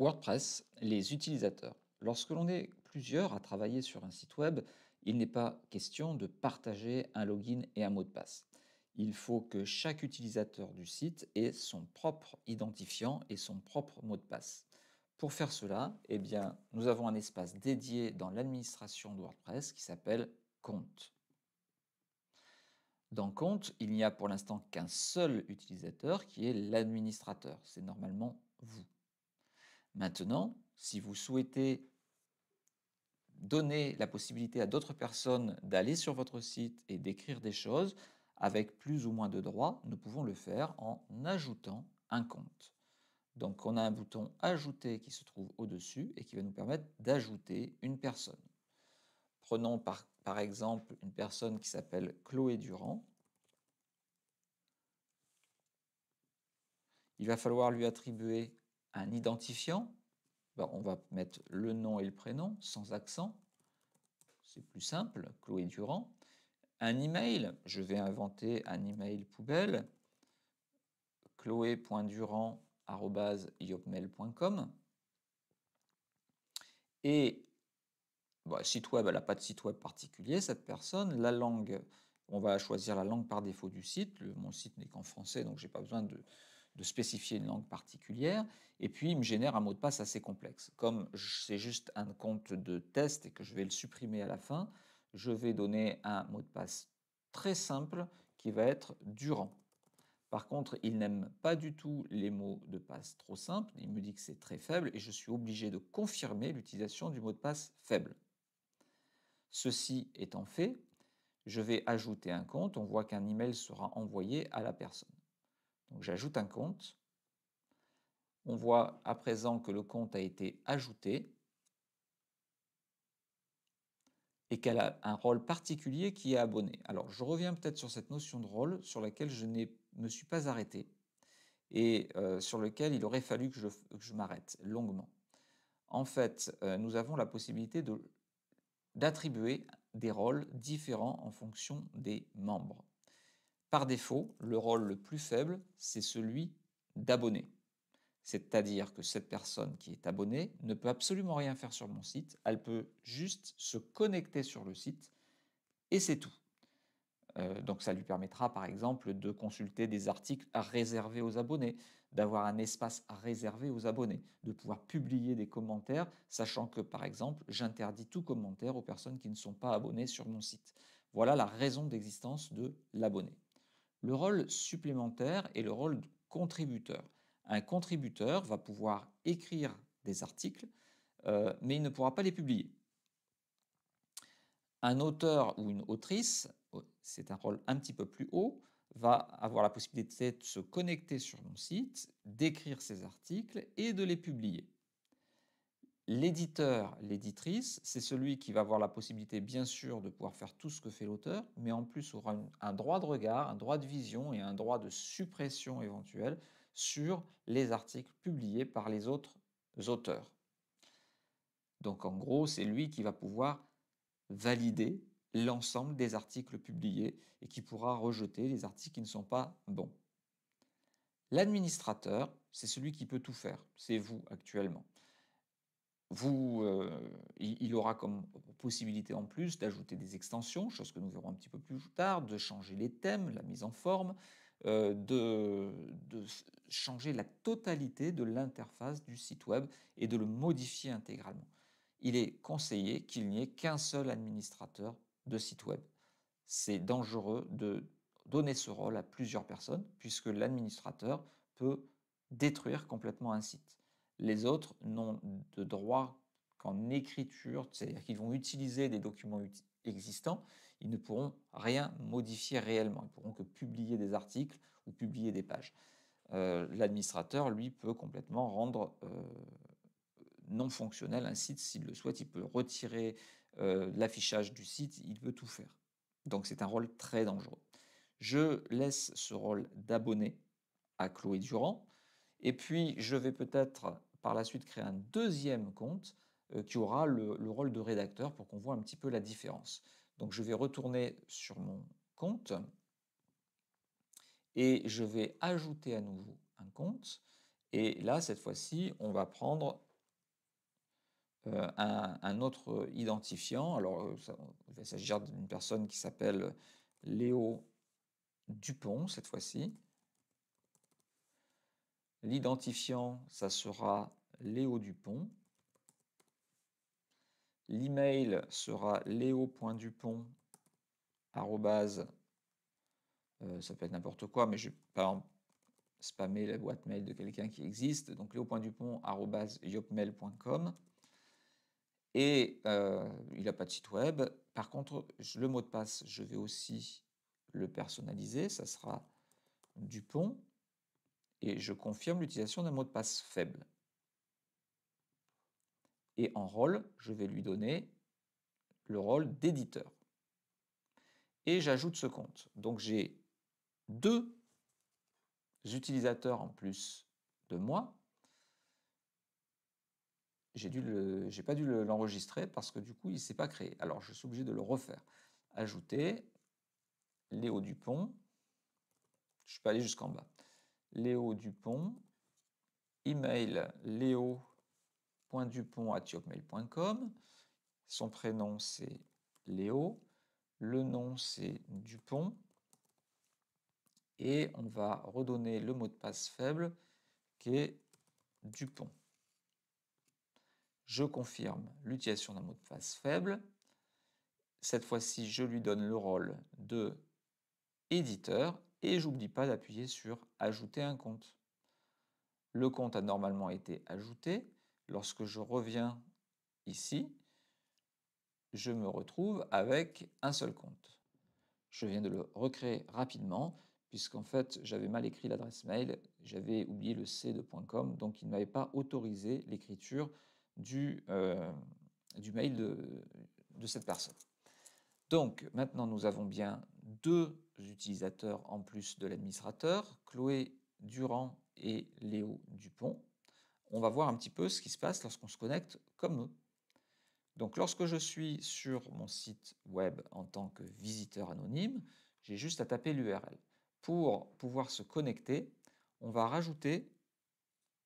WordPress, les utilisateurs. Lorsque l'on est plusieurs à travailler sur un site web, il n'est pas question de partager un login et un mot de passe. Il faut que chaque utilisateur du site ait son propre identifiant et son propre mot de passe. Pour faire cela, eh bien, nous avons un espace dédié dans l'administration de WordPress qui s'appelle Compte. Dans Compte, il n'y a pour l'instant qu'un seul utilisateur qui est l'administrateur. C'est normalement vous. Maintenant, si vous souhaitez donner la possibilité à d'autres personnes d'aller sur votre site et d'écrire des choses avec plus ou moins de droits, nous pouvons le faire en ajoutant un compte. Donc on a un bouton Ajouter qui se trouve au-dessus et qui va nous permettre d'ajouter une personne. Prenons par, par exemple une personne qui s'appelle Chloé Durand. Il va falloir lui attribuer un identifiant, ben, on va mettre le nom et le prénom sans accent, c'est plus simple, Chloé Durand. Un email, je vais inventer un email poubelle, chloé.durand.yopmail.com. Et site web, elle n'a pas de site web particulier, cette personne. La langue, on va choisir la langue par défaut du site. mon site n'est qu'en français, donc je n'ai pas besoin de, de spécifier une langue particulière, et puis il me génère un mot de passe assez complexe. Comme c'est juste un compte de test et que je vais le supprimer à la fin, je vais donner un mot de passe très simple qui va être durant. Par contre, il n'aime pas du tout les mots de passe trop simples, il me dit que c'est très faible et je suis obligé de confirmer l'utilisation du mot de passe faible. Ceci étant fait, je vais ajouter un compte, on voit qu'un email sera envoyé à la personne j'ajoute un compte. On voit à présent que le compte a été ajouté et qu'elle a un rôle particulier qui est abonné. Alors je reviens peut-être sur cette notion de rôle sur laquelle je ne me suis pas arrêté et euh, sur lequel il aurait fallu que je, m'arrête longuement. En fait, euh, nous avons la possibilité d'attribuer des rôles différents en fonction des membres. Par défaut, le rôle le plus faible, c'est celui d'abonné. C'est-à-dire que cette personne qui est abonnée ne peut absolument rien faire sur mon site, elle peut juste se connecter sur le site et c'est tout. Euh, donc ça lui permettra par exemple de consulter des articles réservés aux abonnés, d'avoir un espace réservé aux abonnés, de pouvoir publier des commentaires, sachant que par exemple j'interdis tout commentaire aux personnes qui ne sont pas abonnées sur mon site. Voilà la raison d'existence de l'abonné. Le rôle supplémentaire est le rôle de contributeur. Un contributeur va pouvoir écrire des articles, euh, mais il ne pourra pas les publier. Un auteur ou une autrice, oh, c'est un rôle un petit peu plus haut, va avoir la possibilité de se connecter sur mon site, d'écrire ses articles et de les publier. L'éditeur, l'éditrice, c'est celui qui va avoir la possibilité, bien sûr, de pouvoir faire tout ce que fait l'auteur, mais en plus aura un droit de regard, un droit de vision et un droit de suppression éventuel sur les articles publiés par les autres auteurs. Donc en gros, c'est lui qui va pouvoir valider l'ensemble des articles publiés et qui pourra rejeter les articles qui ne sont pas bons. L'administrateur, c'est celui qui peut tout faire, c'est vous actuellement. Euh, il aura comme possibilité en plus d'ajouter des extensions, chose que nous verrons un petit peu plus tard, de changer les thèmes, la mise en forme, euh, de, changer la totalité de l'interface du site web et de le modifier intégralement. Il est conseillé qu'il n'y ait qu'un seul administrateur de site web. C'est dangereux de donner ce rôle à plusieurs personnes puisque l'administrateur peut détruire complètement un site. Les autres n'ont de droit qu'en écriture, c'est-à-dire qu'ils vont utiliser des documents existants, ils ne pourront rien modifier réellement. Ils pourront que publier des articles ou publier des pages. Euh, l'administrateur, lui, peut complètement rendre euh, non fonctionnel un site s'il le souhaite. Il peut retirer euh, l'affichage du site, il peut tout faire. Donc c'est un rôle très dangereux. Je laisse ce rôle d'abonné à Chloé Durand. Et puis, je vais peut-être par la suite créer un deuxième compte euh, qui aura le, rôle de rédacteur pour qu'on voit un petit peu la différence. Donc je vais retourner sur mon compte et je vais ajouter à nouveau un compte. Et là, cette fois-ci, on va prendre euh, un, autre identifiant. Alors, euh, ça, il va s'agir d'une personne qui s'appelle Léo Dupont, cette fois-ci. L'identifiant, ça sera Léo Dupont. L'email sera léo.dupont.com. Euh, ça peut être n'importe quoi, mais je ne vais pas spammer la boîte mail de quelqu'un qui existe. Donc léo.dupont.yopmail.com. Et euh, il n'a pas de site web. Par contre, le mot de passe, je vais aussi le personnaliser. Ça sera Dupont et je confirme l'utilisation d'un mot de passe faible. Et en rôle, je vais lui donner le rôle d'éditeur. Et j'ajoute ce compte. Donc j'ai deux utilisateurs en plus de moi. J'ai dû le, pas dû l'enregistrer parce que du coup il s'est pas créé. Alors je suis obligé de le refaire. Ajouter Léo Dupont. Je peux aller jusqu'en bas. Léo Dupont, email léo.dupont.com. Son prénom c'est Léo, le nom c'est Dupont. Et on va redonner le mot de passe faible qui est Dupont. Je confirme l'utilisation d'un mot de passe faible. Cette fois-ci, je lui donne le rôle de éditeur et j'oublie pas d'appuyer sur Ajouter un compte. Le compte a normalement été ajouté. Lorsque je reviens ici, je me retrouve avec un seul compte. Je viens de le recréer rapidement, puisqu'en fait, j'avais mal écrit l'adresse mail, j'avais oublié le c de .com, donc il ne m'avait pas autorisé l'écriture du, euh, du mail de, de cette personne. Donc, maintenant, nous avons bien deux utilisateurs en plus de l'administrateur, Chloé Durand et Léo Dupont. On va voir un petit peu ce qui se passe lorsqu'on se connecte comme eux. Donc lorsque je suis sur mon site web en tant que visiteur anonyme, j'ai juste à taper l'URL. Pour pouvoir se connecter, on va rajouter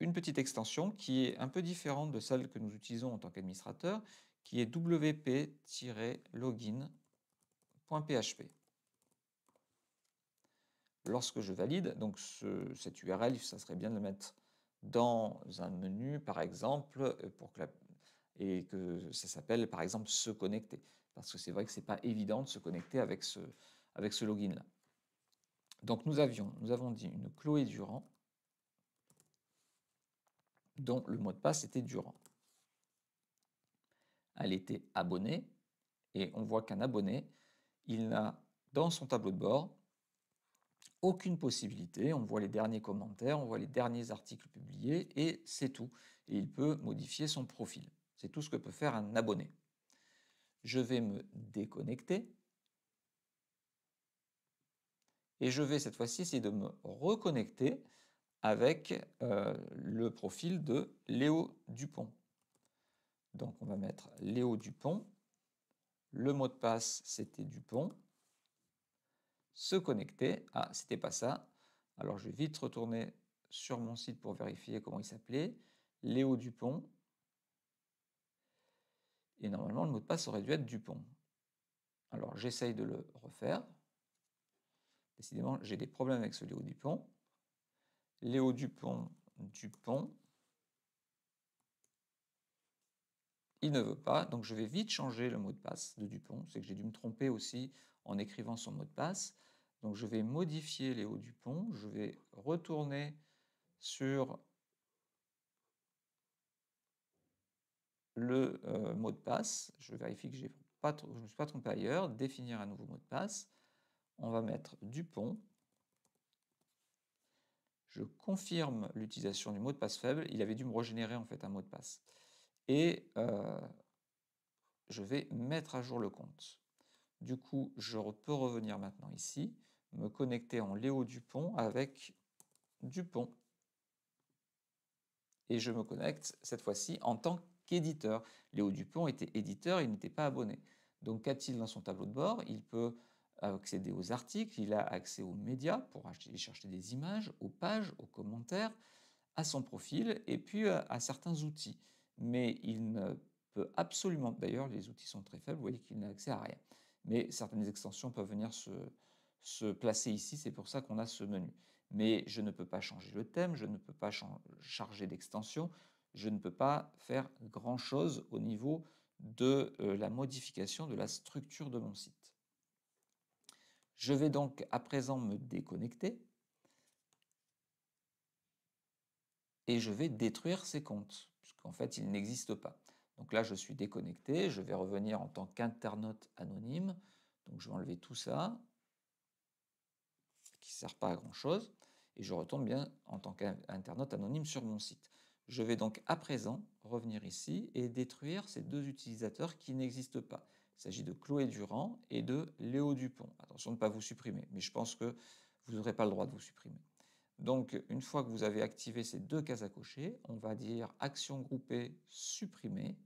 une petite extension qui est un peu différente de celle que nous utilisons en tant qu'administrateur, qui est wp-login.php lorsque je valide, donc cette URL, ça serait bien de la mettre dans un menu, par exemple, euh, pour et que ça s'appelle, par exemple, se connecter. Parce que c'est vrai que ce n'est pas évident de se connecter avec ce, avec ce login-là. Donc nous, avions, nous avons dit une Chloé Durand, dont le mot de passe était Durand. Elle était abonnée, et on voit qu'un abonné, il a dans son tableau de bord aucune possibilité. On voit les derniers commentaires, on voit les derniers articles publiés et c'est tout. Et il peut modifier son profil. C'est tout ce que peut faire un abonné. Je vais me déconnecter et je vais cette fois-ci essayer de me reconnecter avec euh, le profil de Léo Dupont. Donc on va mettre Léo Dupont. Le mot de passe, c'était Dupont se connecter. Ah, c'était pas ça. Alors je vais vite retourner sur mon site pour vérifier comment il s'appelait. Léo Dupont. Et normalement, le mot de passe aurait dû être Dupont. Alors j'essaye de le refaire. Décidément, j'ai des problèmes avec ce Léo Dupont. Léo Dupont, Dupont. Il ne veut pas, donc je vais vite changer le mot de passe de Dupont. C'est que j'ai dû me tromper aussi en écrivant son mot de passe. Donc je vais modifier les hauts du pont, je vais retourner sur le euh, mot de passe, je vérifie que je ne me suis pas trompé ailleurs, définir un nouveau mot de passe, on va mettre du pont. je confirme l'utilisation du mot de passe faible, il avait dû me régénérer en fait un mot de passe, et euh, je vais mettre à jour le compte. Du coup, je peux revenir maintenant ici me connecter en Léo Dupont avec Dupont. Et je me connecte cette fois-ci en tant qu'éditeur. Léo Dupont était éditeur, il n'était pas abonné. Donc qu'a-t-il dans son tableau de bord Il peut accéder aux articles, il a accès aux médias pour chercher des images, aux pages, aux commentaires, à son profil et puis euh, à certains outils. Mais il ne peut absolument, d'ailleurs les outils sont très faibles, vous voyez qu'il n'a accès à rien. Mais certaines extensions peuvent venir se, se placer ici, c'est pour ça qu'on a ce menu. Mais je ne peux pas changer le thème, je ne peux pas charger d'extension, je ne peux pas faire grand-chose au niveau de euh, la modification de la structure de mon site. Je vais donc à présent me déconnecter et je vais détruire ces comptes, puisqu'en fait, ils n'existent pas. Donc là, je suis déconnecté, je vais revenir en tant qu'internaute anonyme, donc je vais enlever tout ça, ne sert pas à grand-chose, et je retourne bien en tant qu'internaute anonyme sur mon site. Je vais donc à présent revenir ici et détruire ces deux utilisateurs qui n'existent pas. Il s'agit de Chloé Durand et de Léo Dupont. Attention de ne pas vous supprimer, mais je pense que vous n'aurez pas le droit de vous supprimer. Donc, une fois que vous avez activé ces deux cases à cocher, on va dire action groupée supprimer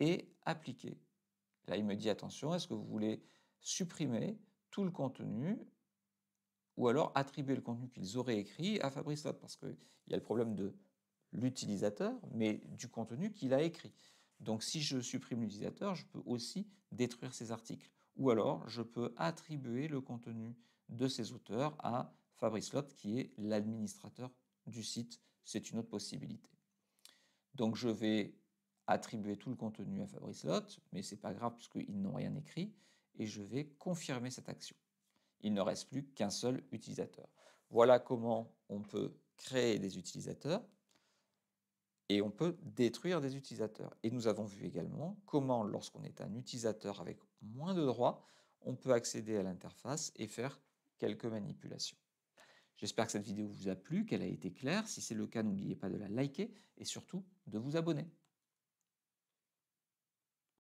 et appliquer. Là, il me dit attention, est-ce que vous voulez supprimer tout le contenu ou alors attribuer le contenu qu'ils auraient écrit à Fabrice Lot, parce qu'il y a le problème de l'utilisateur, mais du contenu qu'il a écrit. Donc si je supprime l'utilisateur, je peux aussi détruire ses articles, ou alors je peux attribuer le contenu de ces auteurs à Fabrice Lot, qui est l'administrateur du site. C'est une autre possibilité. Donc je vais attribuer tout le contenu à Fabrice Lot, mais ce n'est pas grave puisqu'ils n'ont rien écrit, et je vais confirmer cette action il ne reste plus qu'un seul utilisateur. Voilà comment on peut créer des utilisateurs et on peut détruire des utilisateurs. Et nous avons vu également comment, lorsqu'on est un utilisateur avec moins de droits, on peut accéder à l'interface et faire quelques manipulations. J'espère que cette vidéo vous a plu, qu'elle a été claire. Si c'est le cas, n'oubliez pas de la liker et surtout de vous abonner.